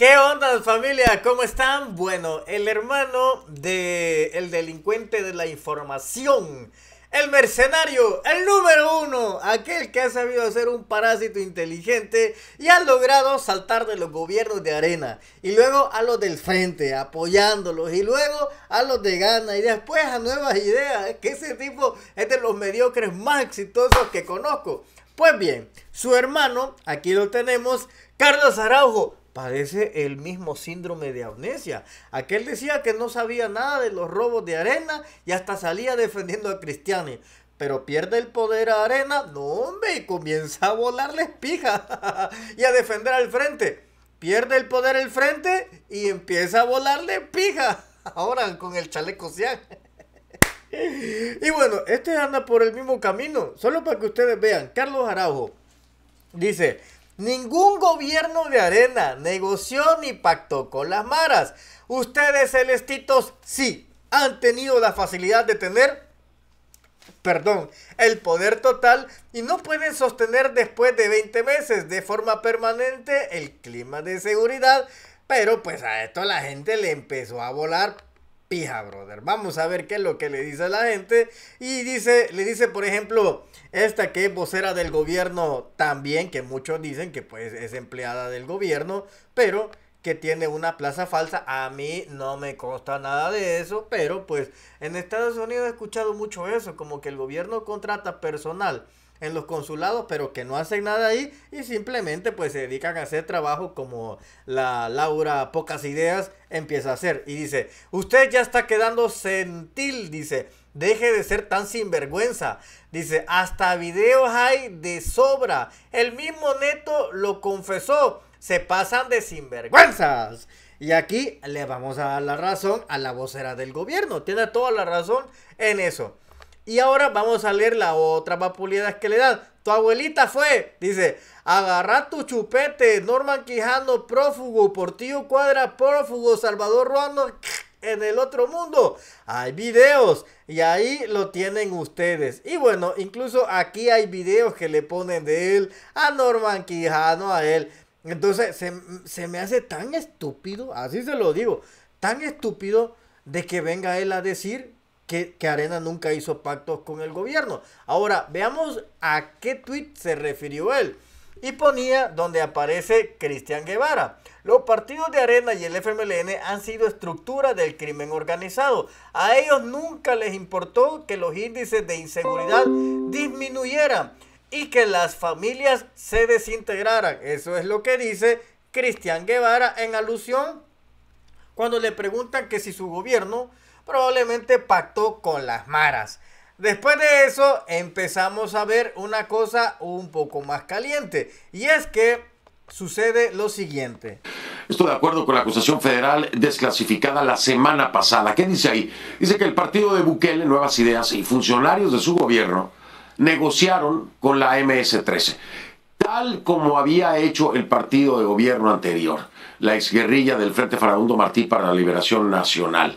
¿Qué onda familia? ¿Cómo están? Bueno, el hermano de el delincuente de la información, el mercenario, el número uno, aquel que ha sabido ser un parásito inteligente y ha logrado saltar de los gobiernos de arena y luego a los del frente apoyándolos y luego a los de gana y después a nuevas ideas. Es que ese tipo es de los mediocres más exitosos que conozco. Pues bien, su hermano, aquí lo tenemos, Carlos Araujo, parece el mismo síndrome de amnesia. Aquel decía que no sabía nada de los robos de arena y hasta salía defendiendo a Cristiani. Pero pierde el poder a arena, no hombre, y comienza a volarle pija y a defender al frente. Pierde el poder el frente y empieza a volarle pija. Ahora con el chaleco cian. y bueno, este anda por el mismo camino. Solo para que ustedes vean, Carlos Araujo dice, Ningún gobierno de arena negoció ni pactó con las maras. Ustedes celestitos sí han tenido la facilidad de tener, perdón, el poder total y no pueden sostener después de 20 meses de forma permanente el clima de seguridad. Pero pues a esto la gente le empezó a volar pija, brother. Vamos a ver qué es lo que le dice a la gente. Y dice, le dice, por ejemplo, esta que es vocera del gobierno también, que muchos dicen que pues es empleada del gobierno, pero que tiene una plaza falsa. A mí no me consta nada de eso, pero pues en Estados Unidos he escuchado mucho eso, como que el gobierno contrata personal en los consulados, pero que no hacen nada ahí y simplemente pues se dedican a hacer trabajo como la Laura Pocas Ideas empieza a hacer. Y dice, usted ya está quedando sentil, dice, deje de ser tan sinvergüenza. Dice, hasta videos hay de sobra. El mismo Neto lo confesó, se pasan de sinvergüenzas. Y aquí le vamos a dar la razón a la vocera del gobierno. Tiene toda la razón en eso. Y ahora vamos a leer la otra vapuleada que le dan. Tu abuelita fue, dice, agarra tu chupete, Norman Quijano prófugo, Portillo Cuadra prófugo, Salvador Ruano en el otro mundo. Hay videos y ahí lo tienen ustedes. Y bueno, incluso aquí hay videos que le ponen de él a Norman Quijano, a él. Entonces se, se me hace tan estúpido, así se lo digo, tan estúpido de que venga él a decir que, Arena nunca hizo pactos con el gobierno. Ahora, veamos a qué tweet se refirió él. Y ponía donde aparece Cristian Guevara. Los partidos de Arena y el FMLN han sido estructura del crimen organizado. A ellos nunca les importó que los índices de inseguridad disminuyeran y que las familias se desintegraran. Eso es lo que dice Cristian Guevara en alusión cuando le preguntan que si su gobierno probablemente pactó con las maras. Después de eso empezamos a ver una cosa un poco más caliente y es que sucede lo siguiente. Estoy de acuerdo con la acusación federal desclasificada la semana pasada. ¿Qué dice ahí? Dice que el partido de Bukele, Nuevas Ideas y funcionarios de su gobierno negociaron con la MS-13, tal como había hecho el partido de gobierno anterior, la exguerrilla del Frente Farabundo Martí para la Liberación Nacional.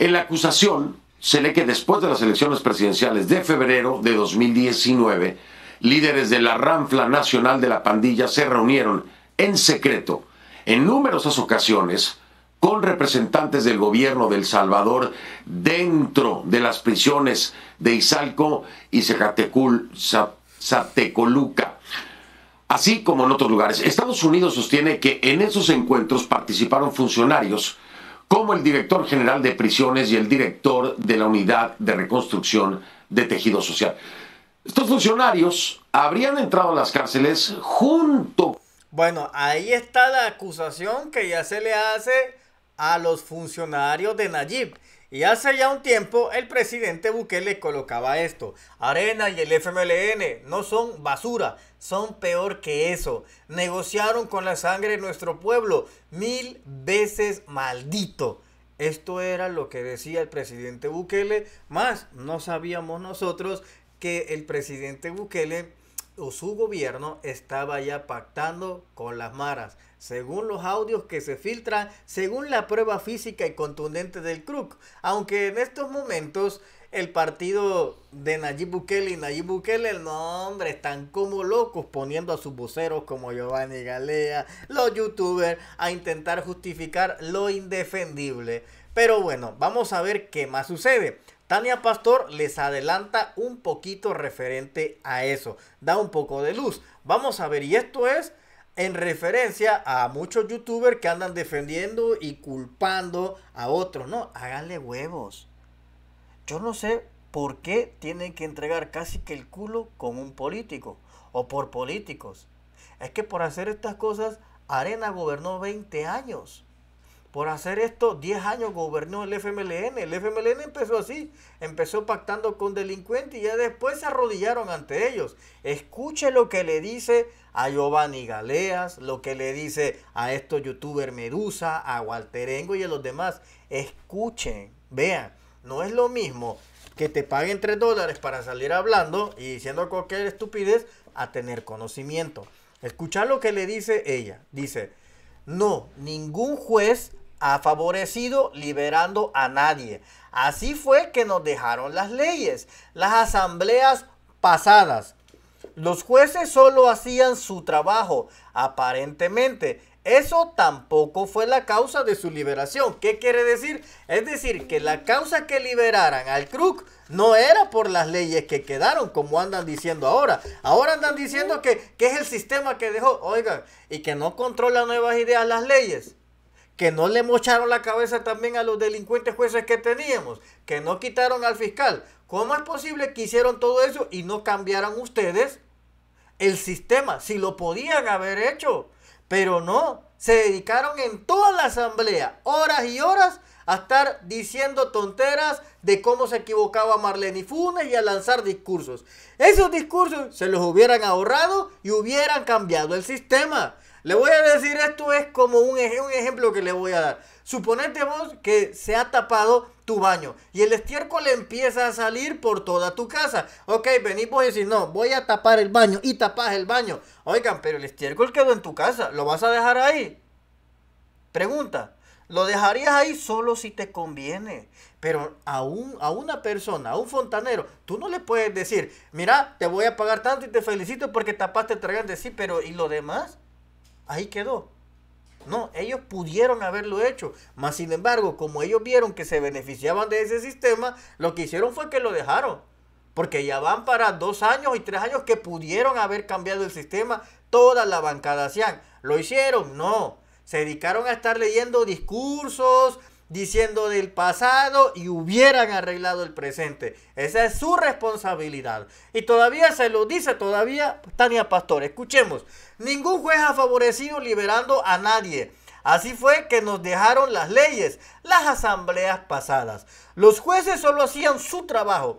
En la acusación se lee que después de las elecciones presidenciales de febrero de 2019, líderes de la ranfla nacional de la pandilla se reunieron en secreto en numerosas ocasiones con representantes del gobierno del Salvador dentro de las prisiones de Izalco y Zacatecoluca, así como en otros lugares. Estados Unidos sostiene que en esos encuentros participaron funcionarios como el director general de prisiones y el director de la unidad de reconstrucción de tejido social. Estos funcionarios habrían entrado a las cárceles junto. Bueno, ahí está la acusación que ya se le hace a los funcionarios de Nayib. Y hace ya un tiempo el presidente Bukele colocaba esto. Arena y el FMLN no son basura, son peor que eso. Negociaron con la sangre de nuestro pueblo mil veces maldito. Esto era lo que decía el presidente Bukele, más no sabíamos nosotros que el presidente Bukele o su gobierno estaba ya pactando con las maras según los audios que se filtran, según la prueba física y contundente del Kruk. Aunque en estos momentos el partido de Nayib Bukele y Nayib Bukele, el hombre, están como locos poniendo a sus voceros como Giovanni Galea, los youtubers, a intentar justificar lo indefendible. Pero bueno, vamos a ver qué más sucede. Tania Pastor les adelanta un poquito referente a eso, da un poco de luz. Vamos a ver, y esto es en referencia a muchos youtubers que andan defendiendo y culpando a otros. No, háganle huevos. Yo no sé por qué tienen que entregar casi que el culo con un político o por políticos. Es que por hacer estas cosas, Arena gobernó 20 años. Por hacer esto, 10 años gobernó el FMLN. El FMLN empezó así, empezó pactando con delincuentes y ya después se arrodillaron ante ellos. Escuche lo que le dice a Giovanni Galeas, lo que le dice a estos youtubers Medusa, a Walterengo y a los demás. Escuchen, vean, no es lo mismo que te paguen 3 dólares para salir hablando y diciendo cualquier estupidez a tener conocimiento. Escucha lo que le dice ella. Dice, no, ningún juez ha favorecido liberando a nadie. Así fue que nos dejaron las leyes, las asambleas pasadas. Los jueces solo hacían su trabajo, aparentemente. Eso tampoco fue la causa de su liberación. ¿Qué quiere decir? Es decir, que la causa que liberaran al Kruk no era por las leyes que quedaron, como andan diciendo ahora. Ahora andan diciendo que, que es el sistema que dejó, oigan, y que no controla nuevas ideas las leyes que no le mocharon la cabeza también a los delincuentes jueces que teníamos, que no quitaron al fiscal. ¿Cómo es posible que hicieron todo eso y no cambiaran ustedes el sistema? Si lo podían haber hecho, pero no. Se dedicaron en toda la asamblea, horas y horas, a estar diciendo tonteras de cómo se equivocaba Marlene Funes y a lanzar discursos. Esos discursos se los hubieran ahorrado y hubieran cambiado el sistema. Le voy a decir esto es como un, ejemplo que le voy a dar. Suponete vos que se ha tapado tu baño y el estiércol empieza a salir por toda tu casa. Ok, venís vos y decís, no, voy a tapar el baño y tapás el baño. Oigan, pero el estiércol quedó en tu casa, ¿lo vas a dejar ahí? Pregunta. Lo dejarías ahí solo si te conviene. Pero a, a una persona, a un fontanero, tú no le puedes decir, mira, te voy a pagar tanto y te felicito porque tapaste el de Sí, pero ¿y lo demás? ahí quedó. No, ellos pudieron haberlo hecho, mas sin embargo, como ellos vieron que se beneficiaban de ese sistema, lo que hicieron fue que lo dejaron. Porque ya van para dos años y tres años que pudieron haber cambiado el sistema, toda la bancada hacían. ¿Lo hicieron? No. Se dedicaron a estar leyendo discursos, diciendo del pasado y hubieran arreglado el presente. Esa es su responsabilidad. Y todavía se lo dice todavía Tania Pastor. Escuchemos, ningún juez ha favorecido liberando a nadie. Así fue que nos dejaron las leyes, las asambleas pasadas. Los jueces solo hacían su trabajo.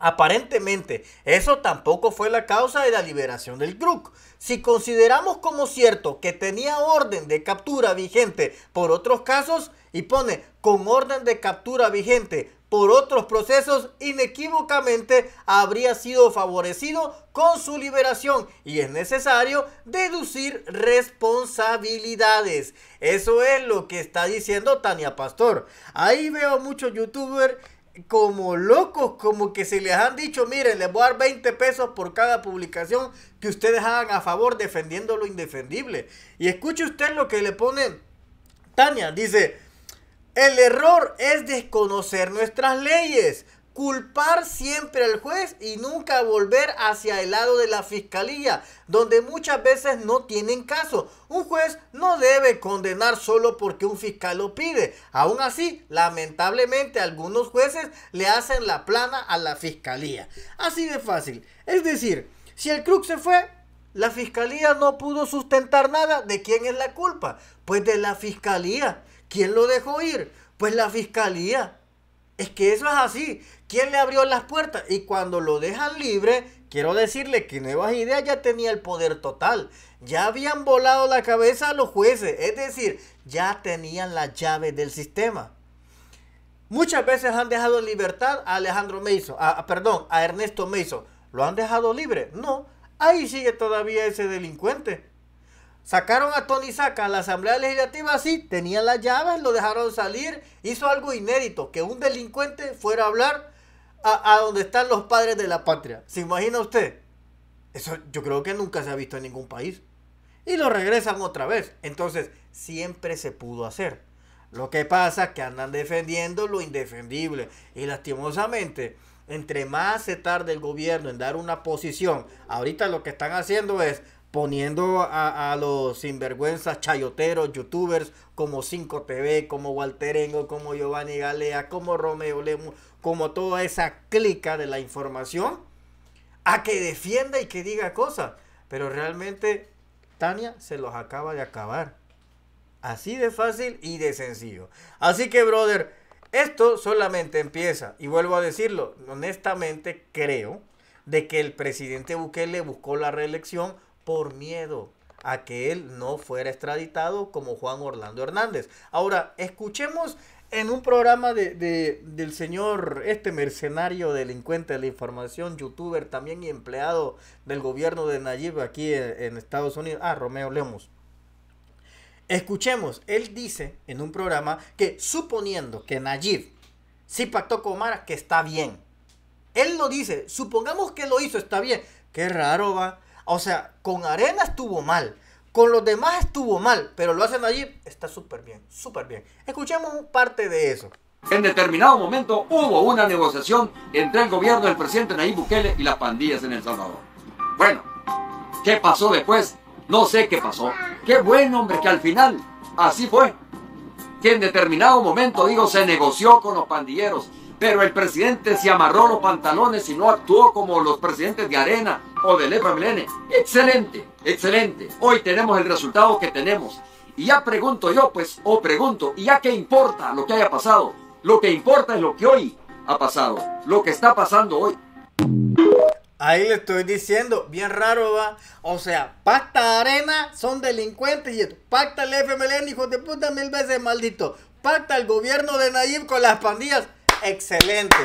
Aparentemente, eso tampoco fue la causa de la liberación del Kruk. Si consideramos como cierto que tenía orden de captura vigente por otros casos, y pone con orden de captura vigente por otros procesos, inequívocamente habría sido favorecido con su liberación y es necesario deducir responsabilidades. Eso es lo que está diciendo Tania Pastor. Ahí veo muchos youtubers como locos, como que se les han dicho, miren, les voy a dar 20 pesos por cada publicación que ustedes hagan a favor defendiendo lo indefendible. Y escuche usted lo que le pone Tania, dice... El error es desconocer nuestras leyes, culpar siempre al juez y nunca volver hacia el lado de la fiscalía, donde muchas veces no tienen caso. Un juez no debe condenar solo porque un fiscal lo pide. Aún así, lamentablemente algunos jueces le hacen la plana a la fiscalía. Así de fácil. Es decir, si el Crux se fue, la fiscalía no pudo sustentar nada. ¿De quién es la culpa? Pues de la fiscalía. ¿Quién lo dejó ir? Pues la fiscalía. Es que eso es así. ¿Quién le abrió las puertas? Y cuando lo dejan libre, quiero decirle que Nuevas Ideas ya tenía el poder total. Ya habían volado la cabeza a los jueces. Es decir, ya tenían las llaves del sistema. Muchas veces han dejado libertad a Alejandro Meiso. a, perdón, a Ernesto Mason. ¿Lo han dejado libre? No, ahí sigue todavía ese delincuente. Sacaron a Tony Saca a la Asamblea Legislativa, sí, tenía las llaves, lo dejaron salir, hizo algo inédito, que un delincuente fuera a hablar a, a donde están los padres de la patria. ¿Se imagina usted? Eso yo creo que nunca se ha visto en ningún país. Y lo regresan otra vez. Entonces, siempre se pudo hacer. Lo que pasa es que andan defendiendo lo indefendible. Y lastimosamente, entre más se tarde el gobierno en dar una posición, ahorita lo que están haciendo es poniendo a, los sinvergüenzas chayoteros, youtubers como 5TV, como Walterengo, como Giovanni Galea, como Romeo Lemo, como toda esa clica de la información, a que defienda y que diga cosas. Pero realmente Tania se los acaba de acabar. Así de fácil y de sencillo. Así que, brother, esto solamente empieza, y vuelvo a decirlo, honestamente creo de que el presidente Bukele buscó la reelección por miedo a que él no fuera extraditado como Juan Orlando Hernández. Ahora, escuchemos en un programa de, del señor, este mercenario delincuente de la información, youtuber también y empleado del gobierno de Nayib aquí en, Estados Unidos, ah, Romeo Lemos. Escuchemos, él dice en un programa que suponiendo que Nayib sí pactó con Omar, que está bien. Él lo dice, supongamos que lo hizo, está bien. Qué raro va. O sea, con Arena estuvo mal, con los demás estuvo mal, pero lo hace Nayib, está súper bien, súper bien. Escuchemos parte de eso. En determinado momento hubo una negociación entre el gobierno del presidente Nayib Bukele y las pandillas en El Salvador. Bueno, ¿qué pasó después? No sé qué pasó. Qué buen hombre que al final así fue. Que en determinado momento, digo, se negoció con los pandilleros. Pero el presidente se amarró los pantalones y no actuó como los presidentes de Arena o del FMLN. Excelente, excelente. Hoy tenemos el resultado que tenemos. Y ya pregunto yo, pues, o pregunto, ¿y ya qué importa lo que haya pasado? Lo que importa es lo que hoy ha pasado, lo que está pasando hoy. Ahí le estoy diciendo, bien raro va. O sea, pacta arena, son delincuentes y Pacta el FMLN, hijo de puta, mil veces maldito. Pacta el gobierno de Nayib con las pandillas. Excelente.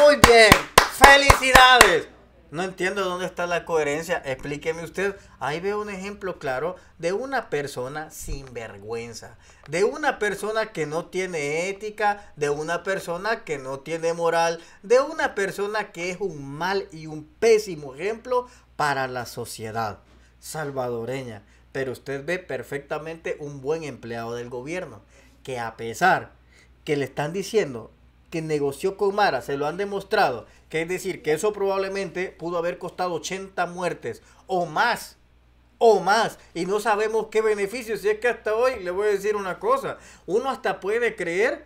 Muy bien. Felicidades. No entiendo dónde está la coherencia. Explíqueme usted. Ahí veo un ejemplo claro de una persona sin vergüenza, de una persona que no tiene ética, de una persona que no tiene moral, de una persona que es un mal y un pésimo ejemplo para la sociedad salvadoreña. Pero usted ve perfectamente un buen empleado del gobierno que a pesar que le están diciendo que negoció con Mara, se lo han demostrado, que es decir, que eso probablemente pudo haber costado 80 muertes o más, o más, y no sabemos qué beneficios, si es que hasta hoy le voy a decir una cosa, uno hasta puede creer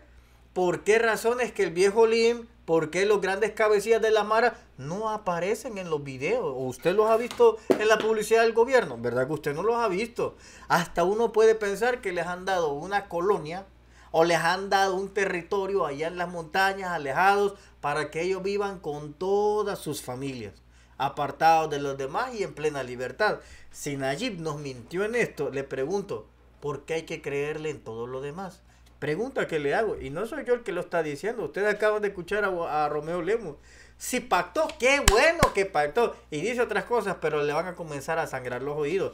por qué razones que el viejo Lim, por qué los grandes cabecillas de la Mara no aparecen en los videos, o usted los ha visto en la publicidad del gobierno, ¿verdad que usted no los ha visto? Hasta uno puede pensar que les han dado una colonia, o les han dado un territorio allá en las montañas, alejados, para que ellos vivan con todas sus familias, apartados de los demás y en plena libertad. Si Nayib nos mintió en esto, le pregunto, ¿por qué hay que creerle en todo lo demás? Pregunta que le hago, y no soy yo el que lo está diciendo, Usted acaba de escuchar a, a Romeo Lemos. Si pactó, qué bueno que pactó. Y dice otras cosas, pero le van a comenzar a sangrar los oídos.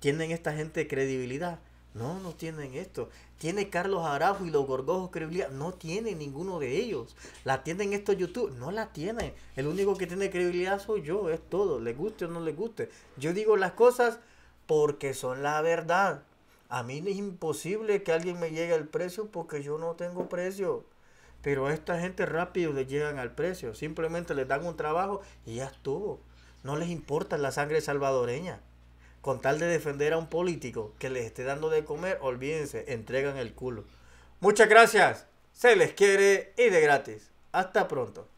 ¿Tienen esta gente credibilidad? No, no tienen esto. Tiene Carlos Araujo y los Gorgojos credibilidad. No tiene ninguno de ellos. La tienen estos YouTube. No la tienen. El único que tiene credibilidad soy yo. Es todo. Le guste o no le guste. Yo digo las cosas porque son la verdad. A mí es imposible que alguien me llegue al precio porque yo no tengo precio. Pero a esta gente rápido le llegan al precio. Simplemente les dan un trabajo y ya estuvo. No les importa la sangre salvadoreña con tal de defender a un político que les esté dando de comer, olvídense, entregan el culo. Muchas gracias, se les quiere y de gratis. Hasta pronto.